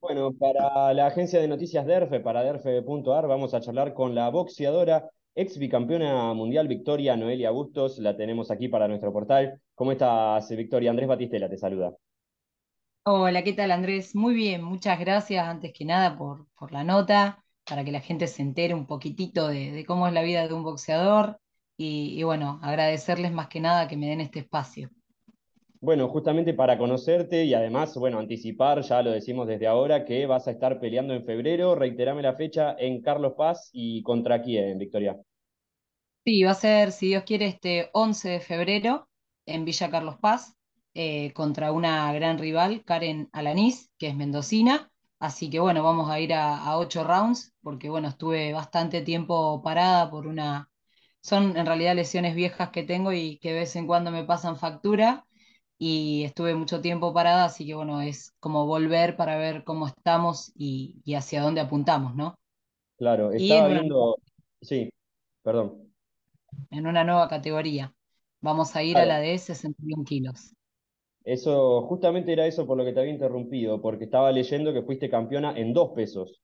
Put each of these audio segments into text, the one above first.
Bueno, para la agencia de noticias DERFE, para DERFE.ar, vamos a charlar con la boxeadora, ex bicampeona mundial Victoria Noelia Bustos. La tenemos aquí para nuestro portal. ¿Cómo estás, Victoria? Andrés Batistela te saluda. Hola, ¿qué tal, Andrés? Muy bien, muchas gracias antes que nada por, por la nota, para que la gente se entere un poquitito de, cómo es la vida de un boxeador. y bueno, agradecerles más que nada que me den este espacio. Bueno, justamente para conocerte y además, bueno, anticipar, ya lo decimos desde ahora, que vas a estar peleando en febrero, reiterame la fecha, en Carlos Paz y contra quién, Victoria. Sí, va a ser, si Dios quiere, este 11 de febrero en Villa Carlos Paz eh, contra una gran rival, Karen Alanís, que es mendocina. Así que bueno, vamos a ir a, a ocho rounds, porque bueno, estuve bastante tiempo parada por una... Son en realidad lesiones viejas que tengo y que de vez en cuando me pasan factura y estuve mucho tiempo parada, así que bueno, es como volver para ver cómo estamos y, hacia dónde apuntamos, ¿no? Claro, estaba viendo, sí, perdón. En una nueva categoría. Vamos a ir a la de 61 kilos. Eso, justamente era eso por lo que te había interrumpido, porque estaba leyendo que fuiste campeona en dos pesos.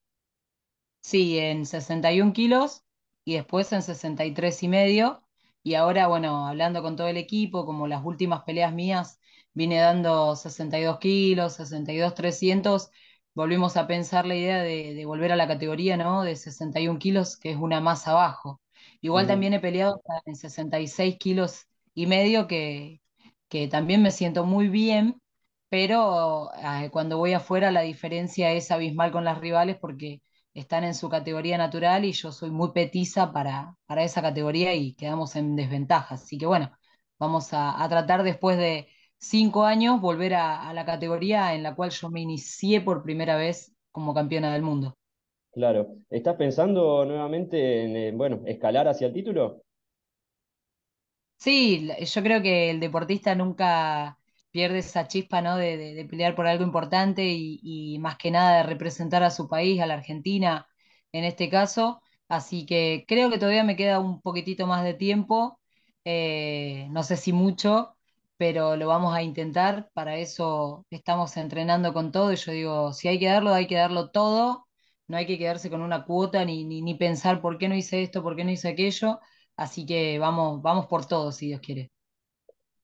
Sí, en 61 kilos y después en 63 y medio. Y ahora, bueno, hablando con todo el equipo, como las últimas peleas mías vine dando 62 kilos, 62, 300. Volvimos a pensar la idea de, volver a la categoría ¿no? de 61 kilos, que es una más abajo. Igual también he peleado en 66 kilos y medio, que, también me siento muy bien, pero ah, cuando voy afuera la diferencia es abismal con las rivales porque están en su categoría natural y yo soy muy petiza para, esa categoría y quedamos en desventaja. Así que bueno, vamos a tratar después de, cinco años volver a, la categoría en la cual yo me inicié por primera vez como campeona del mundo. Claro. ¿Estás pensando nuevamente en, eh, bueno, escalar hacia el título? Sí, yo creo que el deportista nunca pierde esa chispa ¿no? de, pelear por algo importante y, más que nada de representar a su país, a la Argentina en este caso. Así que creo que todavía me queda un poquitito más de tiempo, eh, no sé si mucho, pero lo vamos a intentar, para eso estamos entrenando con todo y yo digo, si hay que darlo, hay que darlo todo, no hay que quedarse con una cuota ni, ni, pensar por qué no hice esto, por qué no hice aquello, así que vamos, vamos por todo, si Dios quiere.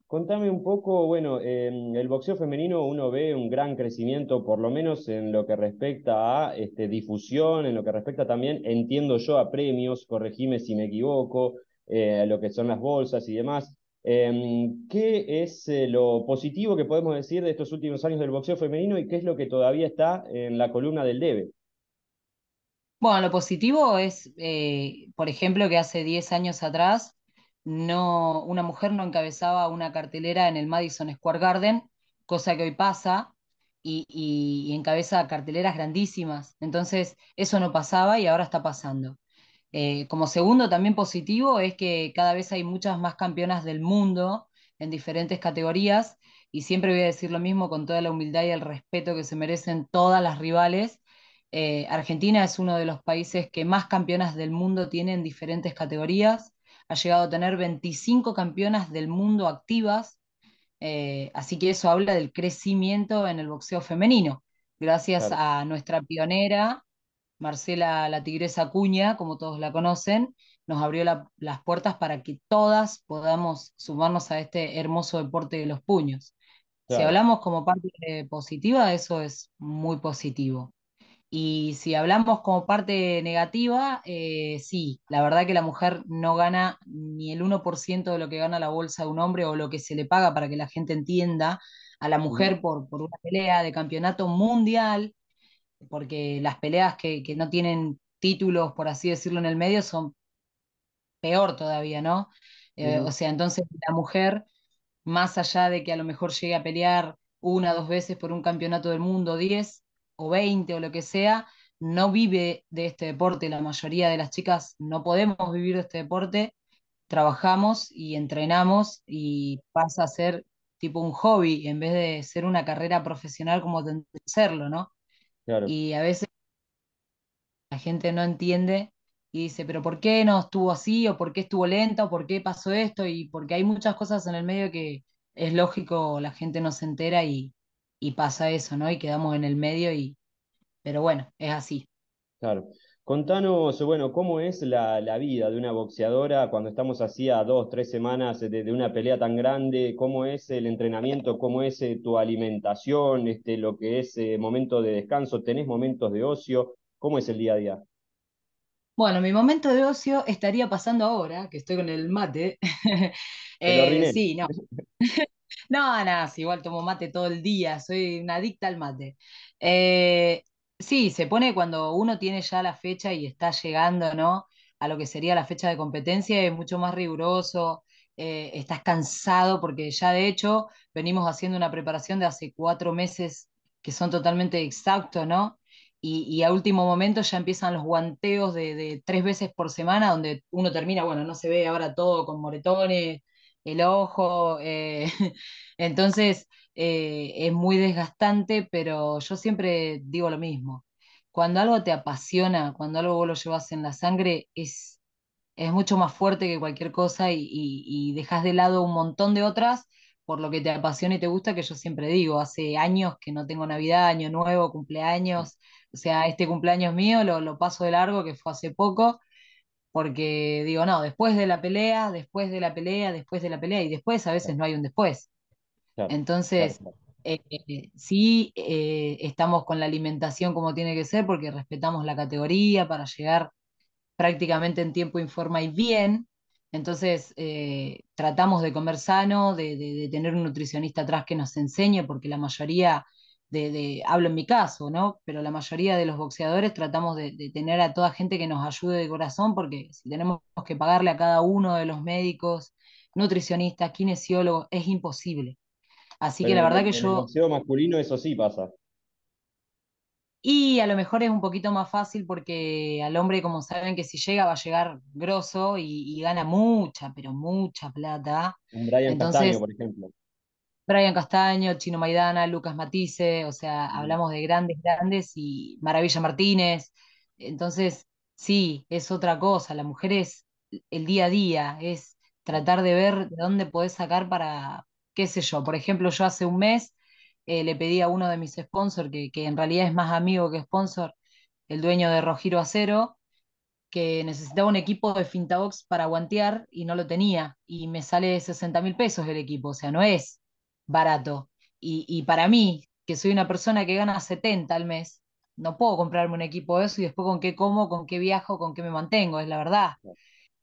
Contame un poco, bueno, el boxeo femenino uno ve un gran crecimiento, por lo menos en lo que respecta a este, difusión, en lo que respecta también, entiendo yo, a premios, corregime si me equivoco, eh, lo que son las bolsas y demás. Em, ¿Qué es eh, lo positivo que podemos decir de estos últimos años del boxeo femenino y qué es lo que todavía está en la columna del debe? Bueno, lo positivo es, eh, por ejemplo, que hace 10 años atrás no, una mujer no encabezaba una cartelera en el Madison Square Garden, cosa que hoy pasa, y encabeza carteleras grandísimas. Entonces, eso no pasaba y ahora está pasando. Eh, como segundo también positivo es que cada vez hay muchas más campeonas del mundo en diferentes categorías y siempre voy a decir lo mismo con toda la humildad y el respeto que se merecen todas las rivales. Eh, Argentina es uno de los países que más campeonas del mundo tiene en diferentes categorías. Ha llegado a tener 25 campeonas del mundo activas, eh, así que eso habla del crecimiento en el boxeo femenino, gracias a nuestra pionera Marcela la Tigresa Cuña, como todos la conocen, nos abrió las puertas para que todas podamos sumarnos a este hermoso deporte de los puños. Si hablamos como parte positiva, eso es muy positivo. Y si hablamos como parte negativa, eh, sí, la verdad que la mujer no gana ni el 1% de lo que gana la bolsa de un hombre o lo que se le paga para que la gente entienda a la mujer por, por una pelea de campeonato mundial, porque las peleas que, no tienen títulos, por así decirlo, en el medio son peor todavía, ¿no? Eh, o sea, entonces la mujer, más allá de que a lo mejor llegue a pelear una, dos veces por un campeonato del mundo, 10 o 20 o lo que sea, no vive de este deporte. La mayoría de las chicas no podemos vivir de este deporte, trabajamos y entrenamos y pasa a ser tipo un hobby en vez de ser una carrera profesional como tendría que serlo, ¿no? Y a veces la gente no entiende y dice, pero ¿por qué no estuvo así? ¿O por qué estuvo lento? ¿O por qué pasó esto? Y porque hay muchas cosas en el medio que es lógico, la gente no se entera y, y pasa eso, ¿no? Y quedamos en el medio y... Pero bueno, es así. Claro. Contanos, bueno, cómo es la, vida de una boxeadora cuando estamos así a dos, tres semanas de, una pelea tan grande, cómo es el entrenamiento, cómo es eh, tu alimentación, este, lo que es eh, momento de descanso, tenés momentos de ocio, cómo es el día a día. Bueno, mi momento de ocio estaría pasando ahora, que estoy con el mate. Eh, sí, no. no, nada, igual tomo mate todo el día, soy una adicta al mate. Sí, se pone cuando uno tiene ya la fecha y está llegando, ¿no? A lo que sería la fecha de competencia, es mucho más riguroso, eh, estás cansado porque ya de hecho venimos haciendo una preparación de hace cuatro meses que son totalmente exactos, ¿no? Y, a último momento ya empiezan los guanteos de, de, tres veces por semana, donde uno termina, bueno, no se ve ahora todo con moretones, el ojo. Eh, entonces eh, es muy desgastante, pero yo siempre digo lo mismo. Cuando algo te apasiona, cuando algo vos lo llevas en la sangre, es, mucho más fuerte que cualquier cosa y, dejas de lado un montón de otras por lo que te apasiona y te gusta, que yo siempre digo, hace años que no tengo Navidad, Año Nuevo, cumpleaños, o sea, este cumpleaños mío lo, lo paso de largo, que fue hace poco, porque digo, no, después de la pelea, después de la pelea, después de la pelea, y después a veces no hay un después. Entonces, eh, eh, sí eh, estamos con la alimentación como tiene que ser, porque respetamos la categoría para llegar prácticamente en tiempo, informa y bien. Entonces, tratamos de comer sano, de, de tener un nutricionista atrás que nos enseñe, porque la mayoría de, hablo en mi caso, ¿no? Pero la mayoría de los boxeadores tratamos de, tener a toda gente que nos ayude de corazón, porque si tenemos que pagarle a cada uno de los médicos, nutricionistas, kinesiólogos, es imposible. Así que la verdad en, que yo. El boxeo masculino, eso sí pasa. Y a lo mejor es un poquito más fácil porque al hombre, como saben que si llega, va a llegar grosso y, gana mucha, pero mucha plata. Un Brian por ejemplo. Brian Castaño, Chino Maidana, Lucas Matisse, o sea, mm. hablamos de grandes, grandes y Maravilla Martínez. Entonces, sí, es otra cosa, la mujer es el día a día, es tratar de ver de dónde podés sacar para, qué sé yo, por ejemplo, yo hace un mes eh, le pedí a uno de mis sponsors, que, en realidad es más amigo que sponsor, el dueño de Rogiro Acero, que necesitaba un equipo de Fintabox para guantear y no lo tenía. Y me sale 60 mil pesos el equipo, o sea, no es barato. Y, para mí, que soy una persona que gana 70 al mes, no puedo comprarme un equipo de eso y después con qué como, con qué viajo, con qué me mantengo, es la verdad.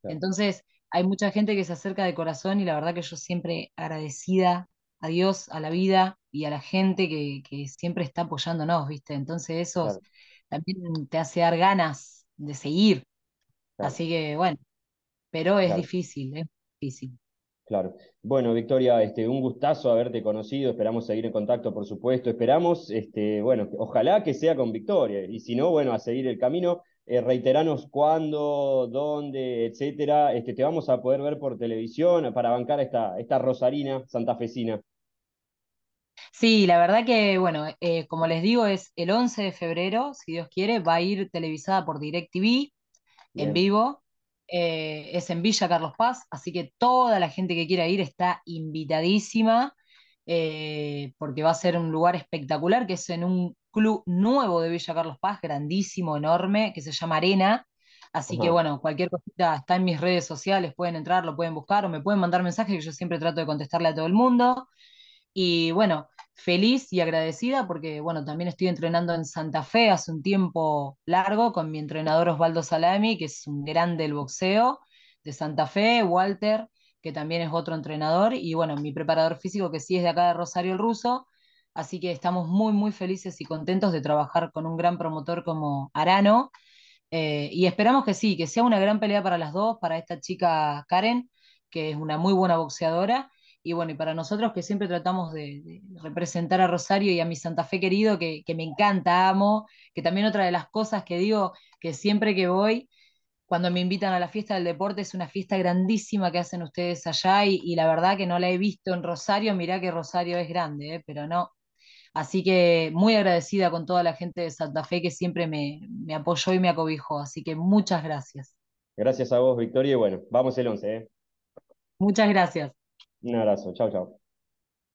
Entonces, hay mucha gente que se acerca de corazón y la verdad que yo siempre agradecida a Dios, a la vida y a la gente que, que siempre está apoyándonos, ¿viste? Entonces eso también te hace dar ganas de seguir. Así que bueno, pero es difícil, es difícil. Claro. Bueno, Victoria, este, un gustazo haberte conocido. Esperamos seguir en contacto, por supuesto. Esperamos, este, bueno, ojalá que sea con Victoria. Y si no, bueno, a seguir el camino. Eh, reiteranos cuándo, dónde, etcétera. Este, te vamos a poder ver por televisión para bancar esta, esta rosarina santafesina. Sí, la verdad que, bueno, eh, como les digo, es el 11 de febrero, si Dios quiere, va a ir televisada por DirecTV en vivo. Eh, es en Villa Carlos Paz, así que toda la gente que quiera ir está invitadísima, eh, porque va a ser un lugar espectacular, que es en un club nuevo de Villa Carlos Paz, grandísimo, enorme, que se llama Arena. Así que bueno, cualquier cosita está en mis redes sociales, pueden entrar, lo pueden buscar o me pueden mandar mensajes que yo siempre trato de contestarle a todo el mundo. Y bueno, feliz y agradecida porque, bueno, también estoy entrenando en Santa Fe hace un tiempo largo con mi entrenador Osvaldo Salami, que es un grande del boxeo de Santa Fe, Walter, que también es otro entrenador, y bueno, mi preparador físico que sí es de acá de Rosario el Ruso. Así que estamos muy, muy felices y contentos de trabajar con un gran promotor como Arano. Eh, y esperamos que sí, que sea una gran pelea para las dos, para esta chica Karen, que es una muy buena boxeadora, y bueno, y para nosotros que siempre tratamos de, representar a Rosario y a mi Santa Fe querido, que, me encanta, amo, que también otra de las cosas que digo, que siempre que voy, cuando me invitan a la fiesta del deporte, es una fiesta grandísima que hacen ustedes allá y, la verdad que no la he visto en Rosario, mirá que Rosario es grande, ¿eh? pero no. Así que muy agradecida con toda la gente de Santa Fe que siempre me, apoyó y me acobijó, así que muchas gracias. Gracias a vos, Victoria, y bueno, vamos el 11. ¿eh? Muchas gracias. Un abrazo, chao, chao.